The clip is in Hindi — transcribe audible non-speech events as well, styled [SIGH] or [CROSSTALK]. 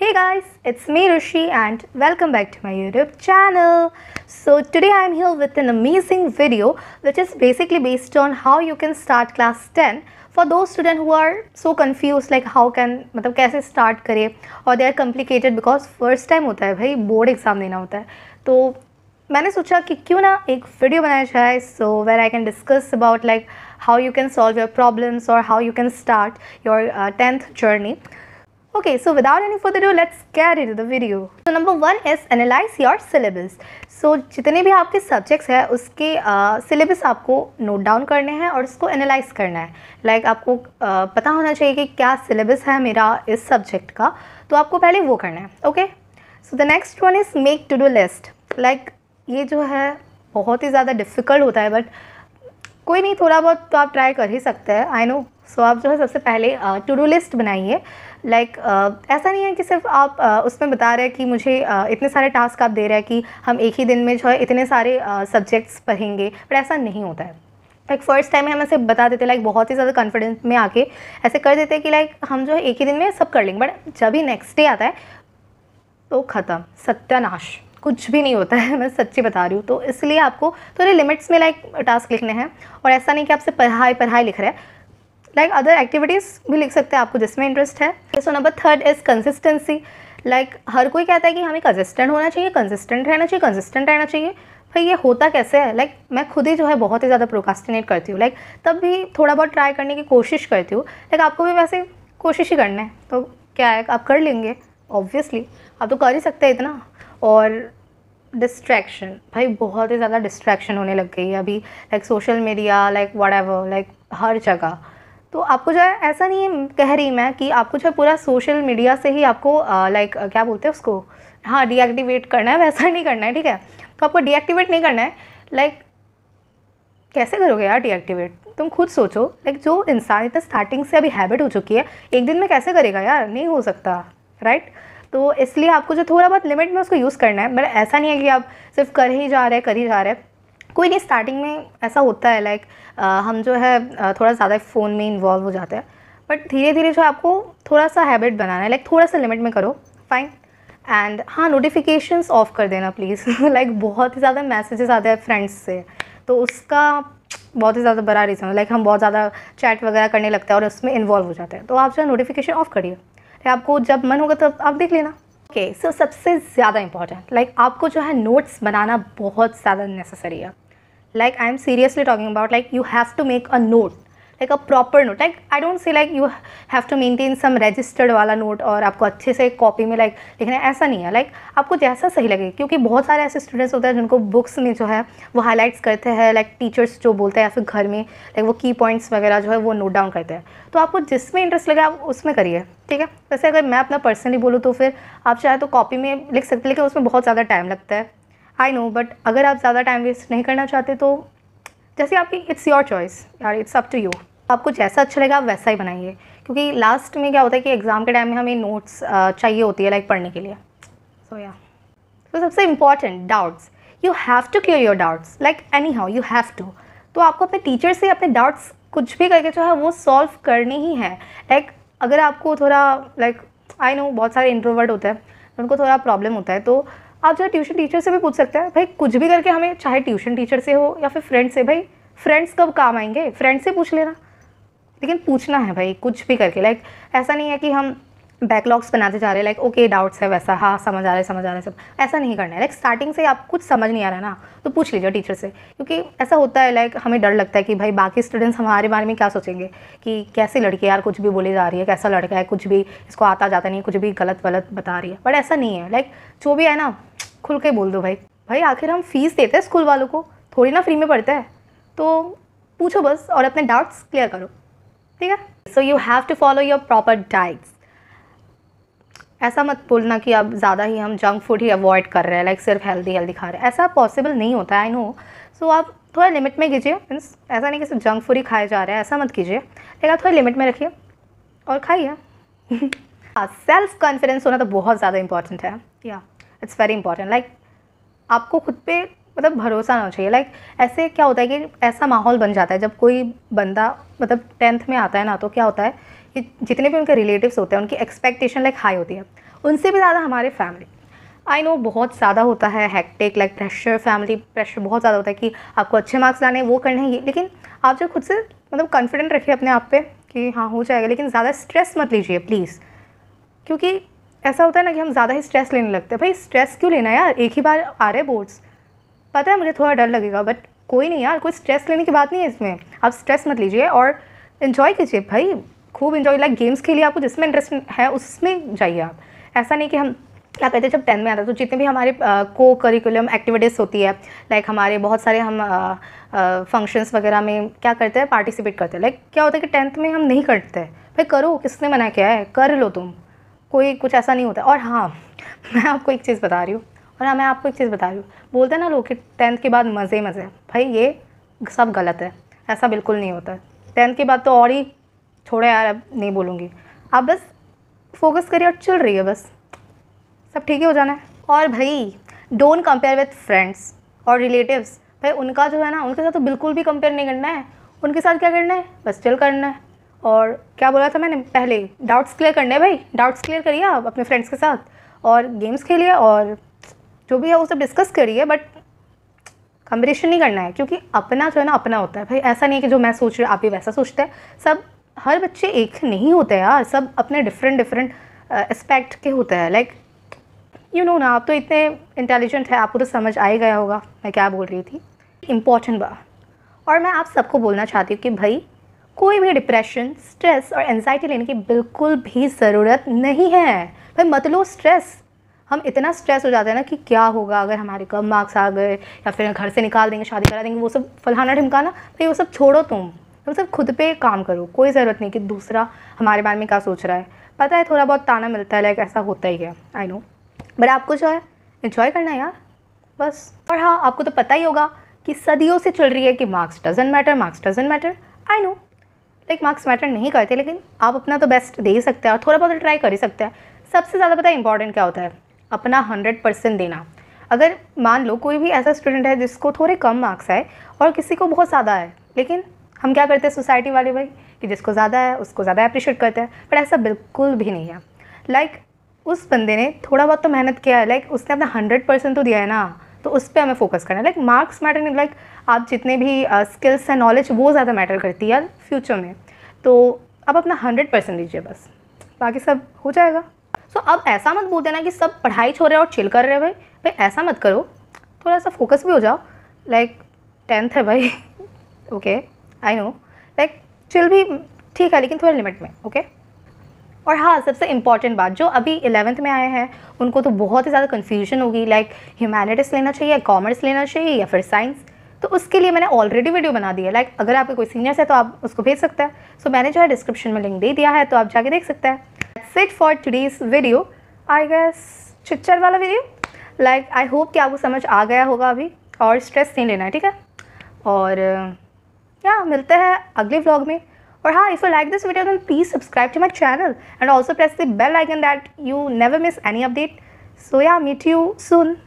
Hey guys, it's me Ruchi, and welcome back to my YouTube channel. So today I'm here with an amazing video which is basically based on how you can start class 10 for those students who are so confused like how can मतलब कैसे start करें or they are complicated because first time होता है भाई board exam देना होता है तो मैंने सोचा कि क्यों ना एक वीडियो बनाया जाए so where I can discuss about like how you can solve your problems और how you can start your tenth journey. Okay, so without any further ado, let's get into the video. So number one is analyze your syllabus. So जितने भी आपके subjects हैं उसके syllabus uh, आपको note down करने हैं और उसको analyze करना है Like आपको uh, पता होना चाहिए कि क्या syllabus है मेरा इस subject का तो आपको पहले वो करना है okay so the next one is make to do list like ये जो है बहुत ही ज़्यादा difficult होता है but कोई नहीं थोड़ा बहुत तो आप ट्राई कर ही सकते हैं आई नो सो so, आप जो है सबसे पहले टू डू लिस्ट बनाइए लाइक ऐसा नहीं है कि सिर्फ आप उसमें बता रहे हैं कि मुझे इतने सारे टास्क आप दे रहे हैं कि हम एक ही दिन में जो है इतने सारे सब्जेक्ट्स पढ़ेंगे बट ऐसा नहीं होता है लाइक फर्स्ट टाइम हम ऐसे बता देते लाइक बहुत ही ज़्यादा कॉन्फिडेंस में आके ऐसे कर देते कि लाइक हम जो है एक ही दिन में सब कर लेंगे बट जब ही नेक्स्ट डे आता है तो ख़त्म सत्यानाश कुछ भी नहीं होता है [LAUGHS] मैं सच्ची बता रही हूँ तो इसलिए आपको थोड़े लिमिट्स में लाइक टास्क लिखने हैं और ऐसा नहीं कि आपसे पढ़ाई पढ़ाई लिख रहे हैं लाइक अदर एक्टिविटीज़ भी लिख सकते हैं आपको जिसमें इंटरेस्ट है so number third is consistency like हर कोई कहता है कि हमें कंसिस्टेंट होना चाहिए कंसिस्टेंट रहना चाहिए कंसिस्टेंट रहना चाहिए भाई ये होता कैसे है लाइक like, मैं खुद ही जो है बहुत ही ज़्यादा प्रोकास्टिनेट करती हूँ लाइक like, तब भी थोड़ा बहुत ट्राई करने की कोशिश करती हूँ लाइक like, आपको भी वैसे कोशिश ही करना है तो क्या है आप कर लेंगे ऑब्वियसली आप तो कर ही सकते हैं इतना और डिस्ट्रैक्शन भाई बहुत ही ज़्यादा डिस्ट्रैक्शन होने लग गई है अभी like social media like what like हर जगह तो आपको जो है ऐसा नहीं है कह रही मैं कि आपको जो है पूरा सोशल मीडिया से ही आपको लाइक क्या बोलते हैं उसको हाँ डीएक्टिवेट करना है वैसा नहीं करना है ठीक है तो आपको डीएक्टिवेट नहीं करना है लाइक कैसे करोगे यार डीएक्टिवेट तुम खुद सोचो लाइक जो इंसान इतना स्टार्टिंग से अभी हैबिट हो चुकी है एक दिन में कैसे करेगा यार नहीं हो सकता राइट तो इसलिए आपको जो थोड़ा बहुत लिमिट में उसको यूज़ करना है मतलब ऐसा नहीं है कि आप सिर्फ कर ही जा रहे हैं कर ही जा रहे हैं कोई नहीं स्टार्टिंग में ऐसा होता है लाइक हम जो है थोड़ा ज़्यादा फ़ोन में इन्वॉल्व हो जाते हैं बट धीरे धीरे जो आपको थोड़ा सा हैबिट बनाना है लाइक थोड़ा सा लिमिट में करो फाइन एंड हाँ नोटिफिकेशंस ऑफ कर देना प्लीज़ लाइक [LAUGHS] बहुत ही ज़्यादा मैसेजेस आते हैं फ्रेंड्स से तो उसका बहुत ही ज़्यादा बड़ा रीज़न है लाइक हम बहुत ज़्यादा चैट वगैरह करने लगते हैं और उसमें इन्वॉल्व हो जाते हैं तो आप जो है नोटिफिकेशन ऑफ करिए आपको जब मन होगा तब आप देख लेना ओके okay, सो so सबसे ज़्यादा इंपॉर्टेंट लाइक आपको जो है नोट्स बनाना बहुत ज़्यादा नेसेसरी है like I am seriously talking about like you have to make a note like a proper note like I don't see like you have to maintain some registered वाला नोट और आपको अच्छे से कॉपी में like लिखना है ऐसा नहीं है like आपको जैसा सही लगे क्योंकि बहुत सारे ऐसे स्टूडेंट्स होते हैं जिनको बुक्स में जो है वो हाईलाइट्स करते हैं लाइक टीचर्स जो बोलते हैं या फिर घर में like वो की पॉइंट्स वगैरह जो है वो नोट डाउन करते हैं तो आपको जिसमें इंटरेस्ट लगे आप उसमें करिए ठीक है वैसे अगर मैं अपना पर्सनली बोलूँ तो फिर आप चाहे तो कॉपी में लिख सकते लेकिन उसमें बहुत ज़्यादा टाइम लगता है आई नो बट अगर आप ज़्यादा टाइम वेस्ट नहीं करना चाहते तो जैसे आपकी इट्स योर चॉइस यार इट्स अप टू यू आपको जैसा अच्छा लगेगा आप वैसा ही बनाइए क्योंकि लास्ट में क्या होता है कि एग्ज़ाम के टाइम में हमें नोट्स चाहिए होती है लाइक पढ़ने के लिए सो या तो सबसे important doubts you have to clear your doubts like any how you have to तो आपको अपने टीचर से अपने डाउट्स कुछ भी करके जो है वो सॉल्व करने ही है लाइक अगर आपको थोड़ा लाइक आई नो बहुत सारे इंट्रोवर्ट होते हैं उनको थोड़ा प्रॉब्लम होता है तो आप जो ट्यूशन टीचर से भी पूछ सकते हैं भाई कुछ भी करके हमें चाहे ट्यूशन टीचर से हो या फिर फ्रेंड से भाई फ्रेंड्स कब काम आएंगे फ्रेंड से पूछ लेना लेकिन पूछना है भाई कुछ भी करके लाइक ऐसा नहीं है कि हम बैकलॉग्स बनाते जा रहे हैं लाइक ओके डाउट्स है वैसा हाँ समझ आ रहे समझ आ रहे सब ऐसा नहीं करना है लाइक स्टार्टिंग से आप कुछ समझ नहीं आ रहा है ना तो पूछ लीजिए टीचर से क्योंकि ऐसा होता है लाइक हमें डर लगता है कि भाई बाकी स्टूडेंट्स हमारे बारे में क्या सोचेंगे कि कैसी लड़की यार कुछ भी बोली जा रही है कैसा लड़का है कुछ भी इसको आता जाता नहीं कुछ भी गलत वलत बता रही है बट ऐसा नहीं है लाइक जो भी है ना खुल के बोल दो भाई भाई आखिर हम फीस देते हैं स्कूल वालों को थोड़ी ना फ्री में पढ़ते हैं तो पूछो बस और अपने डाउट्स क्लियर करो ठीक है so you have to follow your proper diets ऐसा मत बोलना कि अब ज़्यादा ही हम जंक फूड ही अवॉइड कर रहे हैं लाइक सिर्फ हेल्दी हेल्दी खा रहे हैं ऐसा पॉसिबल नहीं होता है आई नो सो आप थोड़ा लिमिट में कीजिए मीन्स ऐसा नहीं कि सिर्फ जंक फूड ही खाए जा रहे हैं ऐसा मत कीजिए लेकिन आप थोड़ा लिमिट में रखिए और खाइए सेल्फ [LAUGHS] कॉन्फिडेंस हाँ, होना तो बहुत ज़्यादा इंपॉर्टेंट है या yeah. It's very important like आपको खुद पे मतलब भरोसा ना चाहिए लाइक like, ऐसे क्या होता है कि ऐसा माहौल बन जाता है जब कोई बंदा मतलब टेंथ में आता है ना तो क्या होता है कि जितने भी उनके रिलेटिव्स होते हैं उनकी एक्सपेक्टेशन लाइक हाई होती है उनसे भी ज़्यादा हमारे फैमिली आई नो बहुत ज़्यादा होता है hectic like pressure family pressure बहुत ज़्यादा होता है कि आपको अच्छे मार्क्स लाने वो करने हैं लेकिन आप जो खुद से मतलब कॉन्फिडेंट रखिए अपने आप पे कि हाँ हो जाएगा लेकिन ज़्यादा स्ट्रेस मत लीजिए प्लीज़ क्योंकि ऐसा होता है ना कि हम ज़्यादा ही स्ट्रेस लेने लगते हैं भाई स्ट्रेस क्यों लेना यार एक ही बार आ रहे बोर्ड्स पता है मुझे थोड़ा डर लगेगा बट कोई नहीं यार कोई स्ट्रेस लेने की बात नहीं है इसमें आप स्ट्रेस मत लीजिए और इन्जॉय कीजिए भाई खूब इन्जॉय लाइक गेम्स के लिए आपको जिसमें इंटरेस्ट है उसमें जाइए आप ऐसा नहीं कि हम क्या कहते हैं जब टेंथ में आता तो जितने भी हमारे को करिकुलम एक्टिविटीज़ होती है लाइक हमारे बहुत सारे हम फंक्शंस वगैरह में क्या करते हैं पार्टिसिपेट करते हैं लाइक क्या होता है कि टेंथ में हम नहीं करते भाई करो किसने मना किया है कर लो तुम कोई कुछ ऐसा नहीं होता और हाँ मैं आपको एक चीज़ बता रही हूँ और हाँ मैं आपको एक चीज़ बता रही हूँ बोलते हैं ना लोग कि टेंथ के बाद मज़े मज़े भाई ये सब गलत है ऐसा बिल्कुल नहीं होता है टेंथ के बाद तो और ही छोड़े यार अब नहीं बोलूँगी आप बस फोकस करिए और चल रही है बस सब ठीक ही हो जाना है और भाई डोंट कंपेयर विथ फ्रेंड्स और रिलेटिव्स भाई उनका जो है ना उनके साथ तो बिल्कुल भी कंपेयर नहीं करना है उनके साथ क्या करना है बस चल करना है और क्या बोला था मैंने पहले डाउट्स क्लियर करने हैं भाई डाउट्स क्लियर करिए आप अपने फ्रेंड्स के साथ और गेम्स खेलिए और जो भी है वो सब डिस्कस करिए बट कम्पिटिशन नहीं करना है क्योंकि अपना जो है ना अपना होता है भाई ऐसा नहीं है कि जो मैं सोच रही हूँ आप ही वैसा सोचते हैं सब हर बच्चे एक नहीं होते यार सब अपने डिफरेंट डिफरेंट एस्पेक्ट के होते हैं लाइक यू नो ना आप तो इतने इंटेलिजेंट है आपको तो समझ आ ही गया होगा मैं क्या बोल रही थी इम्पॉर्टेंट बात और मैं आप सबको बोलना चाहती हूँ कि भाई कोई भी डिप्रेशन स्ट्रेस और एनजाइटी लेने की बिल्कुल भी ज़रूरत नहीं है भाई मत लो स्ट्रेस हम इतना स्ट्रेस हो जाते हैं ना कि क्या होगा अगर हमारे कम मार्क्स आ गए या फिर घर से निकाल देंगे शादी करा देंगे वो सब फलाना ढिमकाना भाई वो सब छोड़ो तुम तुम सब खुद पे काम करो कोई ज़रूरत नहीं कि दूसरा हमारे बारे में क्या सोच रहा है पता है थोड़ा बहुत ताना मिलता है लाइक ऐसा होता ही है आई नो बट आपको जो है इन्जॉय करना है यार बस और हाँ आपको तो पता ही होगा कि सदियों से चल रही है कि marks doesn't matter marks doesn't matter I know like marks matter नहीं करते लेकिन आप अपना तो बेस्ट दे ही सकते हैं और थोड़ा बहुत ट्राई तो कर ही सकते हैं सबसे ज़्यादा पता है इंपॉर्टेंट क्या होता है अपना हंड्रेड परसेंट देना अगर मान लो कोई भी ऐसा स्टूडेंट है जिसको थोड़े कम मार्क्स आए और किसी को बहुत ज़्यादा है लेकिन हम क्या करते हैं सोसाइटी वाले भाई कि जिसको ज़्यादा है उसको ज़्यादा अप्रिशिएट करते हैं पर ऐसा बिल्कुल भी नहीं है लाइक like, उस बंदे ने थोड़ा बहुत तो मेहनत किया है लाइक like, उसने अपना हंड्रेड परसेंट तो दिया है ना तो उस पर हमें फोकस करना है लाइक मार्क्स मैटर नहीं लाइक आप जितने भी स्किल्स एंड नॉलेज वो ज़्यादा मैटर करती है फ्यूचर में तो आप अपना हंड्रेड परसेंट दीजिए बस बाकी सब हो जाएगा सो so, अब ऐसा मत बोल देना कि सब पढ़ाई छोड़ रहे हो और चिल कर रहे हो भाई भाई ऐसा मत करो थोड़ा सा फोकस भी हो जाओ लाइक टेंथ है भाई okay I know like chill भी ठीक है लेकिन थोड़ा लिमिट में ओके okay? और हाँ सबसे इंपॉर्टेंट बात जो अभी इलेवंथ में आए हैं उनको तो बहुत ही ज़्यादा कन्फ्यूजन होगी लाइक ह्यूमैनिटीज़ लेना चाहिए या कॉमर्स लेना चाहिए या फिर साइंस तो उसके लिए मैंने ऑलरेडी वीडियो बना दी है लाइक अगर आपके कोई सीनियर्स है तो आप उसको भेज सकते हैं सो so, मैंने जो है डिस्क्रिप्शन में लिंक दे दिया है तो आप जाके देख सकते हैं sit for today's video I guess चिच्चर वाला वीडियो लाइक आई होप कि आपको समझ आ गया होगा अभी और स्ट्रेस नहीं लेना है ठीक है और या मिलते हैं अगले व्लॉग में Or hi, if you like this video then please subscribe to my channel and also press the bell icon that you never miss any update. So yeah, meet you soon.